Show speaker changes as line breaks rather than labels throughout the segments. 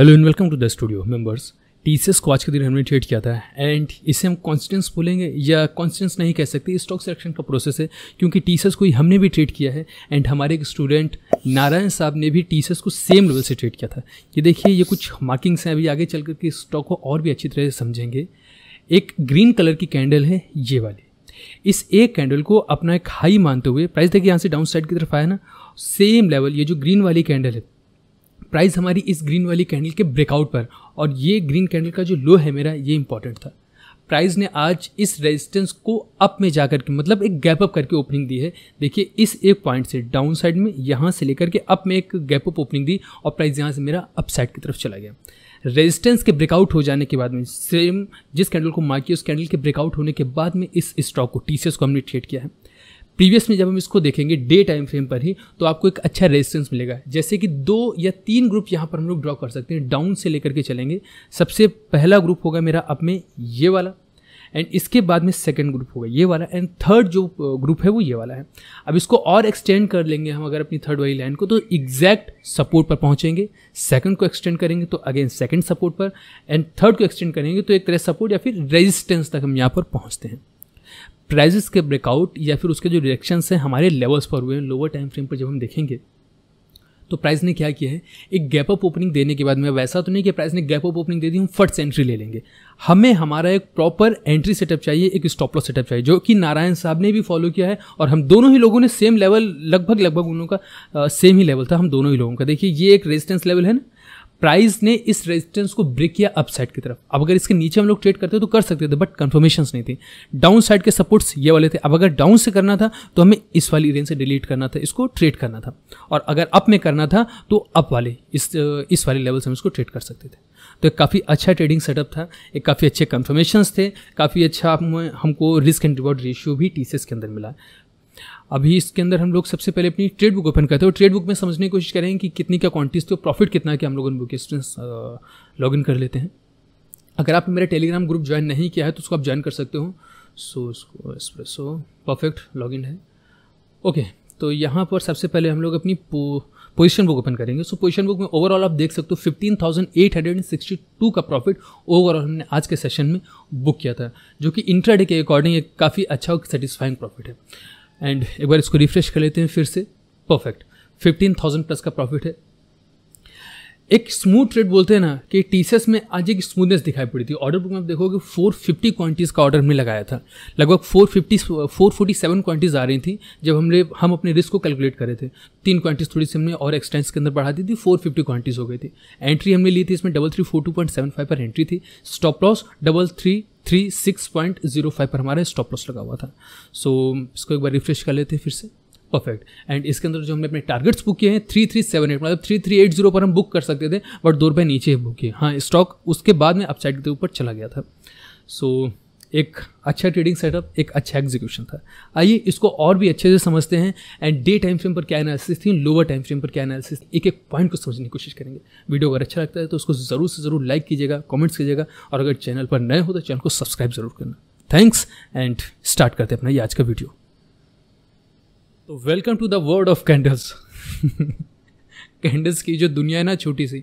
hello and welcome to the studio members TCS को आज के दिन हमने ट्रेड किया था एंड इसे हम कॉन्स्टेंस बोलेंगे या कॉन्स्टेंस नहीं कह सकते स्टॉक सिलेक्शन का प्रोसेस है क्योंकि टीसीएस को ही हमने भी ट्रेड किया है एंड हमारे एक स्टूडेंट नारायण साहब ने भी टीसीएस को सेम लेवल से ट्रेड किया था ये देखिए ये कुछ मार्किंग्स हैं अभी आगे चल करके स्टॉक को और भी अच्छी तरह से समझेंगे एक ग्रीन कलर की कैंडल है ये वाली इस एक कैंडल को अपना एक हाई मानते हुए प्राइस देखिए यहाँ से डाउन साइड की तरफ आया ना सेम लेवल ये जो ग्रीन वाली कैंडल है प्राइस हमारी इस ग्रीन वाली कैंडल के ब्रेकआउट पर और ये ग्रीन कैंडल का जो लो है मेरा ये इंपॉर्टेंट था प्राइस ने आज इस रेजिस्टेंस को अप में जाकर के मतलब एक गैप अप करके ओपनिंग दी है देखिए इस एक पॉइंट से डाउन साइड में यहाँ से लेकर के अप में एक गैप अप ओपनिंग दी और प्राइस यहाँ से मेरा अप साइड की तरफ चला गया रेजिस्टेंस के ब्रेकआउट हो जाने के बाद में सेम जिस कैंडल को मार्क किया उस कैंडल के ब्रेकआउट होने के बाद में इस स्टॉक को टी को हमने ट्रेड किया है प्रीवियस में जब हम इसको देखेंगे डे टाइम फ्रेम पर ही तो आपको एक अच्छा रेजिस्टेंस मिलेगा जैसे कि दो या तीन ग्रुप यहाँ पर हम लोग ड्रॉ कर सकते हैं डाउन से लेकर के चलेंगे सबसे पहला ग्रुप होगा मेरा अप में ये वाला एंड इसके बाद में सेकेंड ग्रुप होगा ये वाला एंड थर्ड जो ग्रुप है वो ये वाला है अब इसको और एक्सटेंड कर लेंगे हम अगर अपनी थर्ड वाली लाइन को तो एग्जैक्ट सपोर्ट पर पहुंचेंगे सेकंड को एक्सटेंड करेंगे तो अगेन सेकंड सपोर्ट पर एंड थर्ड को एक्सटेंड करेंगे तो एक तरह सपोर्ट या फिर रेजिस्टेंस तक हम यहाँ पर पहुँचते हैं प्राइजेस के ब्रेकआउट या फिर उसके जो रिएक्शंस हैं हमारे लेवल्स पर हुए हैं लोअर टाइम फ्रेम पर जब हम देखेंगे तो प्राइस ने क्या किया है एक गैप अप ओपनिंग देने के बाद में वैसा तो नहीं कि प्राइस ने गैप अप ओपनिंग दे दी हम फट से एंट्री ले लेंगे हमें हमारा एक प्रॉपर एंट्री सेटअप चाहिए एक स्टॉप लॉस सेटअप चाहिए जो कि नारायण साहब ने भी फॉलो किया है और हम दोनों ही लोगों ने सेम लेवल लगभग लगभग उन लोगों का आ, सेम ही लेवल था हम दोनों ही लोगों का देखिए ये एक रेजिस्टेंस लेवल है ना प्राइस ने इस रेजिस्टेंस को ब्रेक किया अपसाइड की तरफ अब अगर इसके नीचे हम लोग ट्रेड करते तो कर सकते थे बट कन्फर्मेशन नहीं थे डाउन साइड के सपोर्ट्स ये वाले थे अब अगर डाउन से करना था तो हमें इस वाली रेंज से डिलीट करना था इसको ट्रेड करना था और अगर अप में करना था तो अप वाले इस इस वाले लेवल से हम इसको ट्रेड कर सकते थे तो एक काफ़ी अच्छा ट्रेडिंग सेटअप था एक काफ़ी अच्छे कन्फर्मेशन थे काफ़ी अच्छा हमको रिस्क एंड रिवॉर्ड रेशियो भी टी के अंदर मिला अभी इसके अंदर हम लोग सबसे पहले अपनी ट्रेड बुक ओपन करते हैं और ट्रेड बुक में समझने की कोशिश करेंगे कि कितनी क्या क्वांटिटी थी और प्रॉफिट कितना है कि हम लोग उन बुक एक्सपीरियंस लॉग इन कर लेते हैं अगर आप मेरा टेलीग्राम ग्रुप ज्वाइन नहीं किया है तो उसको आप ज्वाइन कर सकते हो सो उसको सो परफेक्ट लॉग इन है ओके तो यहाँ पर सबसे पहले हम लोग अपनी पोजिशन बुक ओपन करेंगे सो पोजिशन बुक में ओवरऑल आप देख सकते हो fifteen thousand eight hundred and sixty two का प्रॉफिट ओवरऑल हमने आज के सेशन में बुक किया था जो कि इंट्राडे के अकॉर्डिंग एक काफ़ी अच्छा और सेटिस्फाइंग प्रॉफिट है एंड एक बार इसको रिफ्रेश कर लेते हैं फिर से परफेक्ट फिफ्टीन थाउजेंड प्लस का प्रॉफिट है एक स्मूथ ट्रेड बोलते हैं ना कि टी में आज एक स्मूथनेस दिखाई पड़ी थी ऑर्डर बुक में आप देखोगे फोर फिफ्टी क्वान्टीज़ का ऑर्डर हमने लगाया था लगभग four four fifty forty seven quantities आ रही थी जब हमने हम अपने रिस्क को कैलकुलेट करे थे तीन क्वांटिटीज़ थोड़ी सी हमने और एक्सटेंस के अंदर बढ़ा दी थी फिफ्टी क्वांटिटीज़ हो गई थी एंट्री हमने ली थी इसमें double three four two point seven five पर एंट्री थी stop loss double three three six point zero five पर हमारा स्टॉप लॉस लगा हुआ था सो so, इसको एक बार रिफ्रेश कर लेते हैं फिर से परफेक्ट एंड इसके अंदर जो हमने अपने टारगेट्स बुक किए हैं थ्री थ्री सेवन एट मतलब थ्री थ्री एट जीरो पर हम बुक कर सकते थे बट दो रुपये नीचे बुक किए हाँ स्टॉक उसके बाद में अपसाइड के ऊपर चला गया था सो so, एक अच्छा ट्रेडिंग सेटअप एक अच्छा एग्जीक्यूशन था आइए इसको और भी अच्छे से समझते हैं एंड डे टाइम फ्रेम पर क्या एनालिसिस थी लोअर टाइम फ्रेम पर क्या एनालिसिस एक एक पॉइंट को समझने की कोशिश करेंगे वीडियो अगर अच्छा लगता है तो उसको ज़रूर से ज़रूर लाइक कीजिएगा कॉमेंट्स कीजिएगा और अगर चैनल पर नए हो तो चैनल को सब्सक्राइब ज़रूर करना थैंक्स एंड स्टार्ट करते हैं अपना ये आज का वीडियो तो welcome to the world of candles candles की जो दुनिया है ना छोटी सी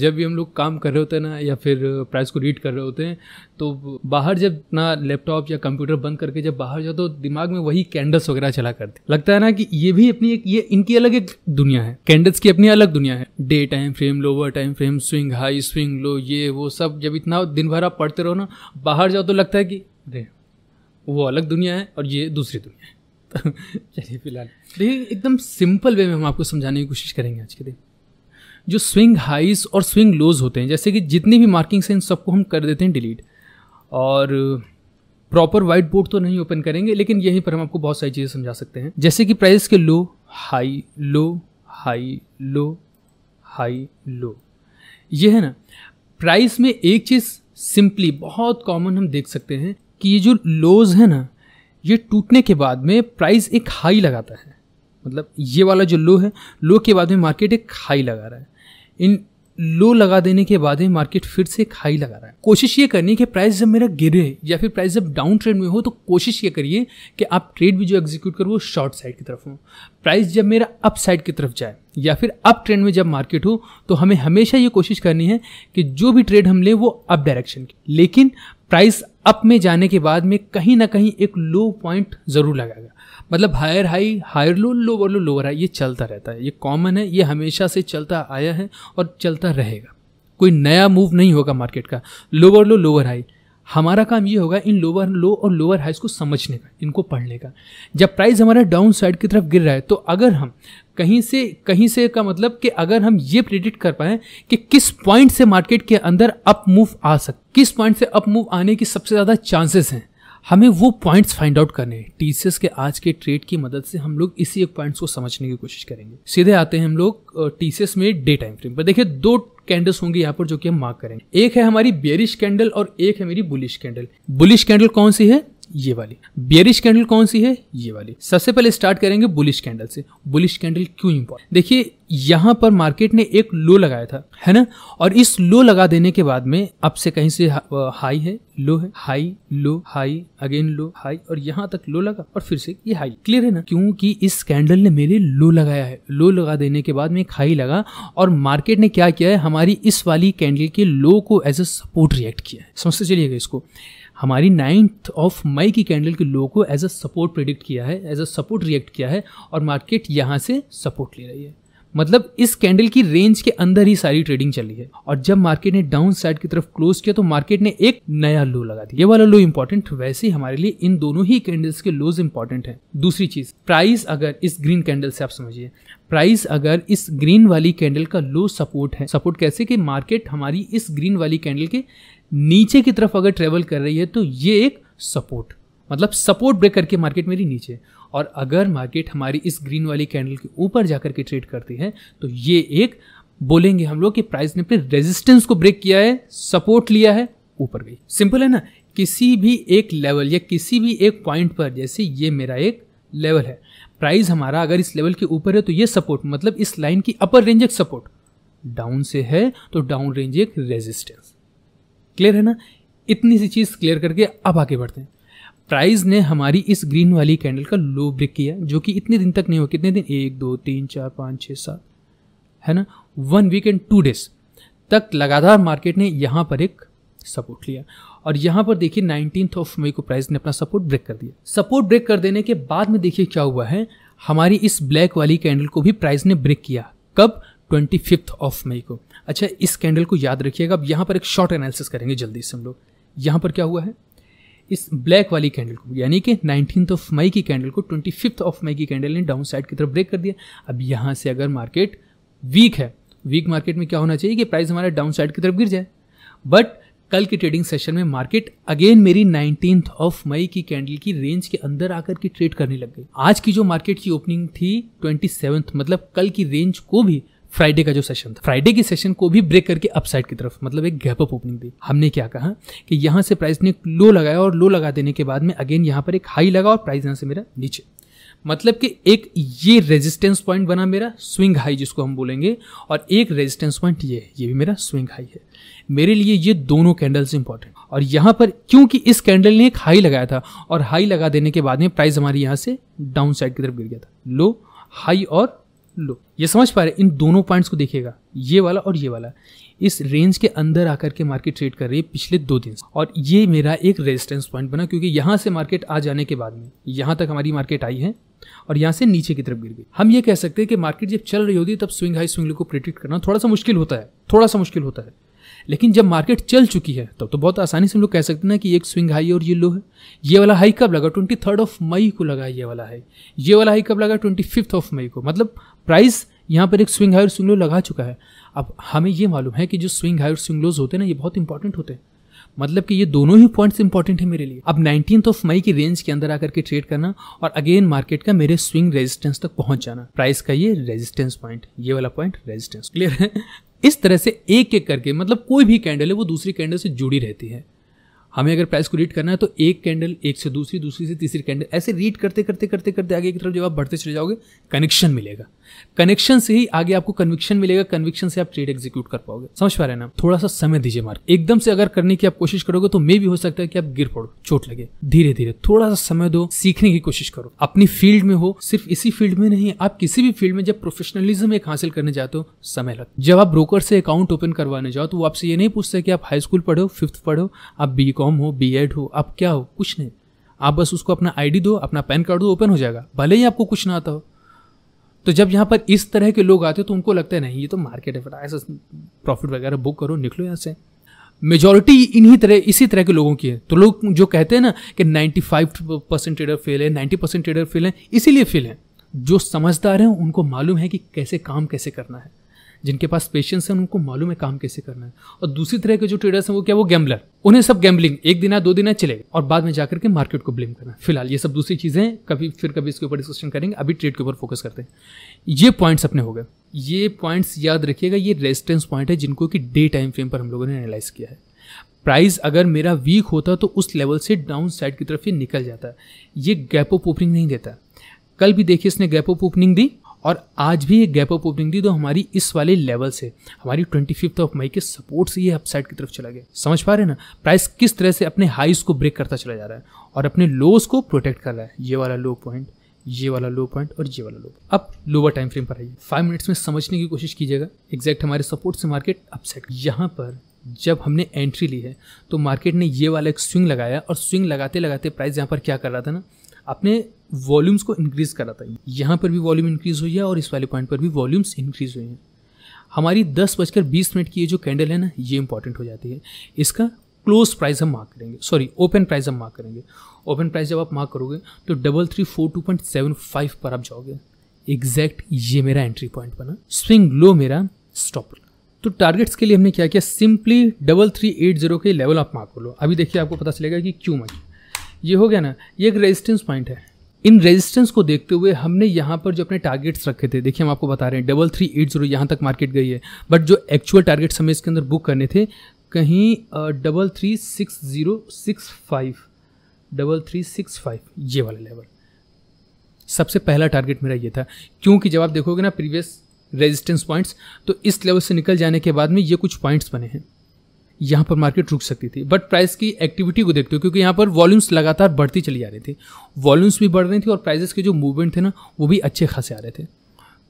जब भी हम लोग काम कर रहे होते हैं ना या फिर प्राइस को रीड कर रहे होते हैं तो बाहर जब ना लैपटॉप या कंप्यूटर बंद करके जब बाहर जाओ तो दिमाग में वही कैंडल्स वगैरह चला करते लगता है ना कि ये भी अपनी एक ये इनकी अलग एक दुनिया है कैंडल्स की अपनी अलग दुनिया है day time frame lower time frame swing high swing low ये वो सब जब इतना दिन भर आप पढ़ते रहो ना बाहर जाओ तो लगता है कि अरे वो अलग दुनिया है और ये दूसरी दुनिया है चलिए फिलहाल देखिए एकदम सिंपल वे में हम आपको समझाने की कोशिश करेंगे आज के दिन जो स्विंग हाइज और स्विंग लोज होते हैं जैसे कि जितनी भी मार्किंग्स हैं इन सबको हम कर देते हैं डिलीट और प्रॉपर वाइट बोर्ड तो नहीं ओपन करेंगे लेकिन यहीं पर हम आपको बहुत सारी चीज़ें समझा सकते हैं जैसे कि प्राइस के low high low high low high low ये है ना प्राइस में एक चीज़ सिंपली बहुत कॉमन हम देख सकते हैं कि ये जो लोज है ना ये टूटने के बाद में प्राइस एक हाई लगाता है मतलब ये वाला जो लो है लो के बाद में मार्केट एक हाई लगा रहा है इन लो लगा देने के बाद में मार्केट फिर से एक हाई लगा रहा है कोशिश ये करनी कि प्राइस जब मेरा गिरे या फिर प्राइस जब डाउन ट्रेंड में हो तो कोशिश ये करिए कि आप ट्रेड भी जो एग्जीक्यूट करो वो शॉर्ट साइड की तरफ हो प्राइस जब मेरा अप साइड की तरफ जाए या फिर अप ट्रेंड में जब मार्केट हो तो हमें हमेशा ये कोशिश करनी है कि जो भी ट्रेड हम लें वो अप डायरेक्शन की लेकिन प्राइस अप में जाने के बाद में कहीं ना कहीं एक लो पॉइंट ज़रूर लगाएगा मतलब higher high higher low lower low lower high ये चलता रहता है ये कॉमन है ये हमेशा से चलता आया है और चलता रहेगा कोई नया मूव नहीं होगा मार्केट का लोअर लो लोअर हाई हमारा काम ये होगा इन लोअर लो और लोअर हाइज को समझने का इनको पढ़ने का जब प्राइस हमारा डाउन साइड की तरफ गिर रहा है तो अगर हम कहीं से कहीं से का मतलब कि अगर हम ये प्रिडिक्ट कर पाएं कि किस पॉइंट से मार्केट के अंदर अप मूव आ सकते किस पॉइंट से अप मूव आने की सबसे ज़्यादा चांसेस हैं हमें वो पॉइंट्स फाइंड आउट करने हैं टी के आज के ट्रेड की मदद से हम लोग इसी एक पॉइंट्स को समझने की कोशिश करेंगे सीधे आते हैं हम लोग टी में डे टाइम फ्रेम पर देखिए दो कैंडल्स होंगे यहाँ पर जो कि हम मार्क करेंगे एक है हमारी बेरिश कैंडल और एक है मेरी बुलिश कैंडल बुलिश कैंडल कौन सी है ये वाली बियरिश कैंडल कौन सी है ये वाली सबसे पहले स्टार्ट करेंगे बुलिश कैंडल से बुलिश कैंडल क्यों इंपॉर्टेंट देखिए यहाँ पर मार्केट ने एक लो लगाया था है ना और इस लो लगा देने के बाद में अब से कहीं से हा, हाई है लो है high low high again low high और यहाँ तक लो लगा और फिर से ये हाई क्लियर है ना क्योंकि इस कैंडल ने मेरे लो लगाया है लो लगा देने के बाद में एक हाई लगा और मार्केट ने क्या किया है हमारी इस वाली कैंडल के लो को एज ए सपोर्ट रिएक्ट किया है समझते चलिएगा इसको हमारी नाइन्थ ऑफ मई की कैंडल के लो को एज अ सपोर्ट प्रिडिक्ट किया है एज अ सपोर्ट रिएक्ट किया है और मार्केट यहाँ से सपोर्ट ले रही है मतलब इस कैंडल की रेंज के अंदर ही सारी ट्रेडिंग चली है और जब मार्केट ने डाउन साइड की तरफ क्लोज किया तो मार्केट ने एक नया लो लगा दिया ये वाला लो इम्पोर्टेंट वैसे ही हमारे लिए इन दोनों ही कैंडल्स के लोज इम्पोर्टेंट हैं दूसरी चीज प्राइस अगर इस ग्रीन कैंडल से आप समझिए प्राइस अगर इस ग्रीन वाली कैंडल का लो सपोर्ट है सपोर्ट कैसे कि मार्केट हमारी इस ग्रीन वाली कैंडल के नीचे की तरफ अगर ट्रेवल कर रही है तो ये एक सपोर्ट मतलब सपोर्ट ब्रेक करके मार्केट मेरी नीचे और अगर मार्केट हमारी इस ग्रीन वाली कैंडल के ऊपर जाकर के ट्रेड करती है तो ये एक बोलेंगे हम लोग कि प्राइस ने अपने रेजिस्टेंस को ब्रेक किया है सपोर्ट लिया है ऊपर गई सिंपल है ना किसी भी एक लेवल या किसी भी एक पॉइंट पर जैसे ये मेरा एक लेवल है प्राइस हमारा अगर इस लेवल के ऊपर है तो ये सपोर्ट मतलब इस लाइन की अपर रेंज एक सपोर्ट डाउन से है तो डाउन रेंज एक रेजिस्टेंस क्लियर है ना इतनी सी चीज़ क्लियर करके अब आगे बढ़ते हैं प्राइस ने हमारी इस ग्रीन वाली कैंडल का लो ब्रेक किया जो कि इतने दिन तक नहीं हुआ कितने दिन एक दो तीन चार पाँच छः सात है ना one week and two days तक लगातार मार्केट ने यहाँ पर एक सपोर्ट लिया और यहाँ पर देखिए नाइनटीन ऑफ मई को प्राइस ने अपना सपोर्ट ब्रेक कर दिया सपोर्ट ब्रेक कर देने के बाद में देखिए क्या हुआ है हमारी इस ब्लैक वाली कैंडल को भी प्राइस ने ब्रेक किया कब ट्वेंटी फिफ्थ ऑफ मई को अच्छा इस कैंडल को याद रखिएगा अब यहाँ पर एक शॉर्ट एनालिसिस करेंगे जल्दी से हम लोग यहाँ पर क्या हुआ है इस ब्लैक वाली कैंडल को यानी कि नाइनटीन ऑफ मई की कैंडल को ट्वेंटी फिफ्थ ऑफ मई की कैंडल ने डाउन साइड की तरफ ब्रेक कर दिया अब यहाँ से अगर मार्केट वीक है वीक मार्केट में क्या होना चाहिए कि प्राइस हमारा डाउन साइड की तरफ गिर जाए बट कल के ट्रेडिंग सेशन में मार्केट अगेन मेरी नाइनटीन ऑफ मई की कैंडल की रेंज के अंदर आकर के ट्रेड करने लग गई आज की जो मार्केट की ओपनिंग थी ट्वेंटी मतलब कल की रेंज को भी फ्राइडे का जो सेशन था फ्राइडे की सेशन को भी ब्रेक करके अपसाइड की तरफ मतलब एक गैप अप ओपनिंग दी हमने क्या कहा कि यहाँ से प्राइस ने लो लगाया और लो लगा देने के बाद में अगेन यहाँ पर एक हाई लगा और प्राइस यहाँ से मेरा नीचे मतलब कि एक ये रेजिस्टेंस पॉइंट बना मेरा स्विंग हाई जिसको हम बोलेंगे और एक रेजिस्टेंस पॉइंट ये ये भी मेरा स्विंग हाई है मेरे लिए ये दोनों कैंडल्स इंपॉर्टेंट और यहाँ पर क्योंकि इस कैंडल ने एक हाई लगाया था और हाई लगा देने के बाद में प्राइस हमारी यहाँ से डाउन साइड की तरफ गिर गया था लो हाई और लो ये समझ पा रहे इन दोनों पॉइंट्स को देखिएगा ये वाला और ये वाला इस रेंज के अंदर आकर के मार्केट ट्रेड कर रही है पिछले दो दिन और ये मेरा एक रेजिस्टेंस पॉइंट बना क्योंकि यहाँ से मार्केट आ जाने के बाद में यहाँ तक हमारी मार्केट आई है और यहाँ से नीचे की तरफ गिर गई हम ये कह सकते हैं कि मार्केट जब चल रही होती है तब स्विंग हाई स्विंग लो को प्रिडिक्ट करना थोड़ा सा मुश्किल होता है थोड़ा सा मुश्किल होता है लेकिन जब मार्केट चल चुकी है तब तो, तो बहुत आसानी से हम लोग कह सकते हैं ना कि एक स्विंग हाई और ये लो है ये वाला हाई कब लगा ट्वेंटी थर्ड ऑफ मई को लगा ये वाला हाई ये वाला हाई कब लगा ट्वेंटी फिफ्थ ऑफ मई को मतलब प्राइस यहाँ पर एक स्विंग हाई और स्विंग लो लगा चुका है अब हमें ये मालूम है कि जो स्विंग हाई और स्विंग लोज होते हैं ना ये बहुत इंपॉर्टेंट होते हैं मतलब कि ये दोनों ही पॉइंट्स इंपॉर्टेंट है मेरे लिए अब नाइनटीन ऑफ मई की रेंज के अंदर आकर के ट्रेड करना और अगेन मार्केट का मेरे स्विंग रेजिस्टेंस तक पहुंच जाना प्राइस का ये रेजिस्टेंस पॉइंट ये वाला पॉइंट रेजिस्टेंस क्लियर है इस तरह से एक एक करके मतलब कोई भी कैंडल है वो दूसरी कैंडल से जुड़ी रहती है हमें अगर प्राइस को रीड करना है तो एक कैंडल एक से दूसरी दूसरी से तीसरी कैंडल ऐसे रीड करते करते करते करते आगे की तरफ जब आप बढ़ते चले जाओगे कनेक्शन मिलेगा कनेक्शन से ही आगे आपको कन्विक्शन मिलेगा कन्विक्शन से आप ट्रेड एग्जीक्यूट कर पाओगे समझ पा रहे ना थोड़ा सा समय दीजिए मार्क एकदम से अगर करने की आप कोशिश करोगे तो मे भी हो सकता है कि आप गिर पड़ो चोट लगे धीरे धीरे थोड़ा सा समय दो सीखने की कोशिश करो अपनी फील्ड में हो सिर्फ इसी फील्ड में नहीं आप किसी भी फील्ड में जब प्रोफेशनलिज्म एक हासिल करने जाते हो समय लगता जब आप ब्रोकर से अकाउंट ओपन करवाने जाओ तो वो आपसे ये नहीं पूछते कि आप हाई स्कूल पढ़ो फिफ्थ पढ़ो आप बी कॉम हो बी एड हो आप क्या हो कुछ नहीं आप बस उसको अपना आईडी दो अपना पैन कार्ड दो ओपन हो जाएगा भले ही आपको कुछ ना आता हो तो जब यहाँ पर इस तरह के लोग आते हो तो उनको लगता है नहीं ये तो मार्केट है फटाक ऐसा प्रॉफिट वगैरह बुक करो निकलो यहाँ से मेजोरिटी इन्हीं तरह इसी तरह के लोगों की है तो लोग जो कहते हैं ना कि 95 परसेंट ट्रेडर फेल है 90 परसेंट ट्रेडर फेल है इसीलिए फेल है जो समझदार हैं उनको मालूम है कि कैसे काम कैसे करना है जिनके पास पेशेंस है उनको मालूम है काम कैसे करना है और दूसरी तरह के जो ट्रेडर्स हैं वो क्या वो गैम्बलर उन्हें सब गैम्बलिंग एक दिन है दो दिन है चले और बाद में जाकर के मार्केट को ब्लेम करना फिलहाल ये सब दूसरी चीज़ें कभी फिर कभी इसके ऊपर डिस्कशन करेंगे अभी ट्रेड के ऊपर फोकस करते हैं ये पॉइंट्स अपने हो गए ये पॉइंट्स याद रखिएगा ये रेजिस्टेंस पॉइंट है जिनको कि डे टाइम फ्रेम पर हम लोगों ने एनालाइज किया है प्राइस अगर मेरा वीक होता तो उस लेवल से डाउन साइड की तरफ ये निकल जाता ये गैप ऑफ ओपनिंग नहीं देता कल भी देखिए इसने गैप ऑफ ओपनिंग दी और आज भी ये गैप अप ओपनिंग थी तो हमारी इस वाले लेवल से हमारी ट्वेंटी फिफ्थ ऑफ मई के सपोर्ट से ये अपसाइड की तरफ चला गया समझ पा रहे ना प्राइस किस तरह से अपने हाईस को ब्रेक करता चला जा रहा है और अपने लोस को प्रोटेक्ट कर रहा है ये वाला लो पॉइंट ये वाला लो पॉइंट और ये वाला लो अब लोअर टाइम फ्रेम पर आइए फाइव मिनट्स में समझने की कोशिश कीजिएगा एग्जैक्ट हमारे सपोर्ट से मार्केट अपसेट यहाँ पर जब हमने एंट्री ली है तो मार्केट ने ये वाला एक स्विंग लगाया और स्विंग लगाते लगाते प्राइस यहाँ पर क्या कर रहा था ना अपने वॉल्यूम्स को इंक्रीज़ करा था यहाँ पर भी वॉल्यूम इंक्रीज़ हुई है और इस वाले पॉइंट पर भी वॉल्यूम्स इंक्रीज़ हुए हैं हमारी दस बजकर बीस मिनट की ये जो कैंडल है ना ये इंपॉर्टेंट हो जाती है इसका क्लोज प्राइस हम मार्क करेंगे सॉरी ओपन प्राइस हम मार्क करेंगे ओपन प्राइस जब आप मार्क करोगे तो double three four two point seven five पर आप जाओगे एग्जैक्ट ये मेरा एंट्री पॉइंट बना स्विंग लो मेरा स्टॉप तो टारगेट्स के लिए हमने क्या किया simply double three eight zero के लेवल आप मार्क कर लो अभी देखिए आपको पता चलेगा कि क्यों मार्क ये हो गया ना ये एक रेजिस्टेंस पॉइंट है इन रेजिस्टेंस को देखते हुए हमने यहाँ पर जो अपने टारगेट्स रखे थे देखिए हम आपको बता रहे हैं डबल थ्री एट जीरो यहाँ तक मार्केट गई है बट जो एक्चुअल टारगेट्स हमें इसके अंदर बुक करने थे कहीं double three six zero six five double three six five ये वाला लेवल सबसे पहला टारगेट मेरा ये था क्योंकि जब आप देखोगे ना प्रीवियस रेजिस्टेंस पॉइंट्स तो इस लेवल से निकल जाने के बाद में ये कुछ पॉइंट्स बने हैं यहाँ पर मार्केट रुक सकती थी बट प्राइस की एक्टिविटी को देखते हो क्योंकि यहाँ पर वॉल्यूम्स लगातार बढ़ती चली जा रही थी वॉल्यूम्स भी बढ़ रही थी और प्राइजेस के जो मूवमेंट थे ना वो भी अच्छे खासे आ रहे थे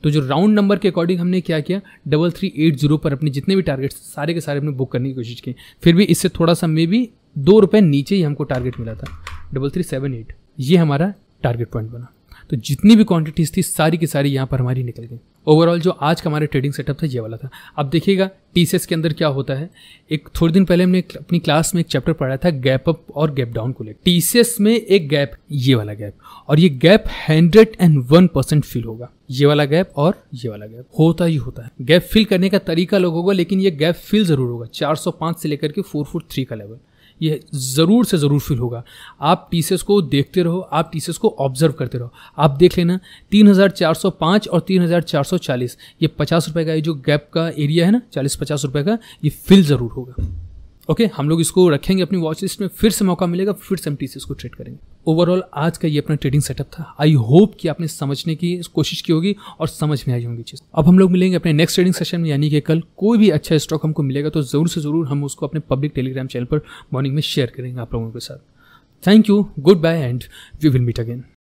तो जो राउंड नंबर के अकॉर्डिंग हमने क्या किया डबल थ्री एट जीरो पर अपने जितने भी टारगेट्स सारे के सारे हमने बुक करने की कोशिश की फिर भी इससे थोड़ा सा मे भी दो रुपये नीचे ही हमको टारगेट मिला था डबल थ्री सेवन एट ये हमारा टारगेट पॉइंट बना तो जितनी भी क्वांटिटीज़ थी सारी की सारी यहाँ पर हमारी निकल गई ओवरऑल जो आज का हमारा ट्रेडिंग सेटअप था ये वाला था अब देखिएगा टी के अंदर क्या होता है एक थोड़े दिन पहले हमने अपनी क्लास में एक चैप्टर पढ़ा था गैप अप और गैप डाउन को लेकर टी में एक गैप ये वाला गैप और ये gap hundred and one percent fill होगा ये वाला गैप और ये वाला गैप होता ही होता है गैप फिल करने का तरीका लोग होगा लेकिन ये गैप फिल जरूर होगा चार से लेकर के फोर का लेवल ये ज़रूर से ज़रूर फील होगा आप पीसेस को देखते रहो आप पीसेस को ऑब्जर्व करते रहो आप देख लेना 3405 और 3440 ये पचास रुपये का ये जो गैप का एरिया है ना चालीस पचास रुपये का ये फिल ज़रूर होगा ओके हम लोग इसको रखेंगे अपनी वॉच लिस्ट में फिर से मौका मिलेगा फिर से हम टी को ट्रेड करेंगे ओवरऑल आज का ये अपना ट्रेडिंग सेटअप था आई होप कि आपने समझने की कोशिश की होगी और समझ में आई होंगी चीज़ अब हम लोग मिलेंगे अपने नेक्स्ट ट्रेडिंग सेशन में यानी कि कल कोई भी अच्छा स्टॉक हमको मिलेगा तो ज़रूर से ज़रूर हम उसको अपने पब्लिक टेलीग्राम चैनल पर मॉर्निंग में शेयर करेंगे आप लोगों के साथ thank you goodbye and we will meet again